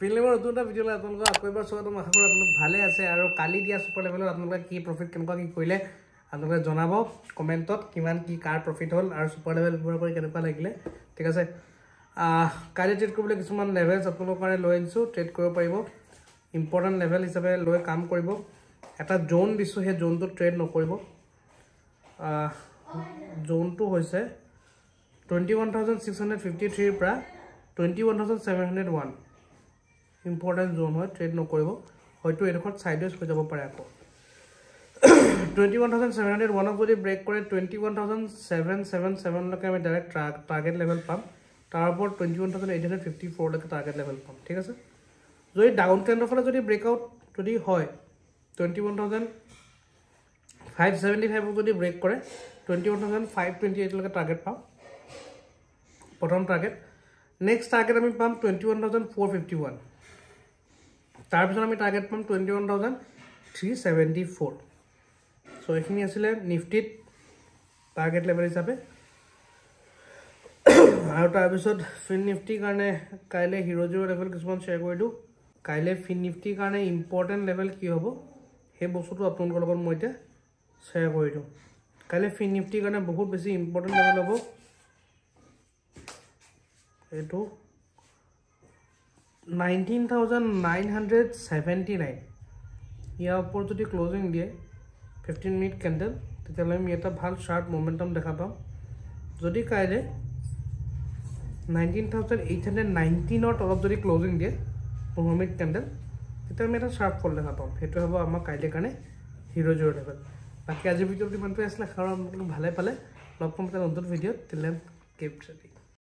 field লেভেলৰ নতুন এটা ভিডিঅ' লৈ আপোনালোকক আকৌ এবাৰ চোৱা আশা কৰোঁ আপোনালোক ভালে আছে আৰু কালি দিয়া ছুপাৰ লেভেলত আপোনালোকে কি প্ৰফিট কেনেকুৱা কি কৰিলে আপোনালোকে জনাব কমেণ্টত কিমান কি কাৰ প্ৰফিট হ'ল আৰু ছুপাৰ লেভেল ব্যৱহাৰ কৰি কেনেকুৱা লাগিলে ঠিক আছে কাইলৈ ট্ৰেড কৰিবলৈ কিছুমান লেভেলছ আপোনালোকৰ কাৰণে লৈ আনিছোঁ ট্ৰেড কৰিব পাৰিব ইম্পৰ্টেণ্ট লেভেল হিচাপে লৈ কাম কৰিব এটা জ'ন দিছোঁ সেই জ'নটো ট্ৰেড নকৰিব জ'নটো হৈছে twenty one thousand six hundred fifty থ্ৰীৰ পৰা twenty one thousand seven hundred one important zone হয় ট্ৰেড নকৰিব হয়তো এইডোখৰত ছাইডৱেজ হৈ যাব পাৰে আকৌ twenty one thousand seven hundred ওৱানক যদি ব্ৰেক কৰে twenty one thousand seven seven ছেভেনলৈকে আমি ডাইৰেক্ট টাৰ্গেট লেভেল পাম তাৰ ওপৰত twenty one thousand eight hundred fifty ফ'ৰলৈকে টাৰ্গেট লেভেল পাম ঠিক আছে যদি ডাউন ট্ৰেণ্ডৰ ফালে যদি ব্ৰেকআউট যদি হয় twenty one thousand five seventy ফাইভক যদি ব্ৰেক কৰে twenty one thousand five twenty এইটলৈকে টাৰ্গেট পাম প্ৰথম টাৰ্গেট নেক্সট টাৰ্গেট আমি পাম twenty one thousand four fifty one তাৰপিছত আমি টাৰ্গেট পাম twenty one thousand three seventy four ছ' এইখিনি আছিলে নিফটিত টাৰ্গেট লেভেল হিচাপে আৰু তাৰপিছত ফিন নিফটিৰ কাৰণে কাইলৈ হিৰ'জিৰ লেভেল কিছুমান শ্বেয়াৰ কৰি দিওঁ কাইলৈ ফিন নিফটিৰ কাৰণে ইম্পৰ্টেণ্ট লেভেল কি হ'ব সেই বস্তুটো আপোনালোকৰ লগত মই এতিয়া শ্বেয়াৰ কৰি দিওঁ কাইলৈ ফিন নিফটিৰ কাৰণে বহুত বেছি ইম্পৰ্টেণ্ট লেভেল হ'ব এইটো ইয়াৰ যদি ক্লজিং দিয়ে ফিফটিন মিনিট কেণ্ডেল তেতিয়াহ'লে আমি এটা ভাল শ্বাৰ্প মমেণ্টম দেখা পাম যদি কাইলৈ নাইনটিন থাউজেণ্ড এইট হাণ্ড্ৰেড নাইনটিনৰ তলত যদি ক্লজিং দিয়ে পোন্ধৰ মিনিট কেণ্ডেল তেতিয়া আমি এটা শ্বাৰ্প ফল দেখা পাম সেইটোৱে হ'ব আমাৰ কাইলৈ কাৰণে হিৰ' জিৰ' লেভেল বাকী আজিৰ ভিডিঅ'টো ইমানটোৱে আছিলে কাৰণ ভালে পালে লগ পাম এটা নতুন ভিডিঅ'ত টিলেম কেপ চেটিং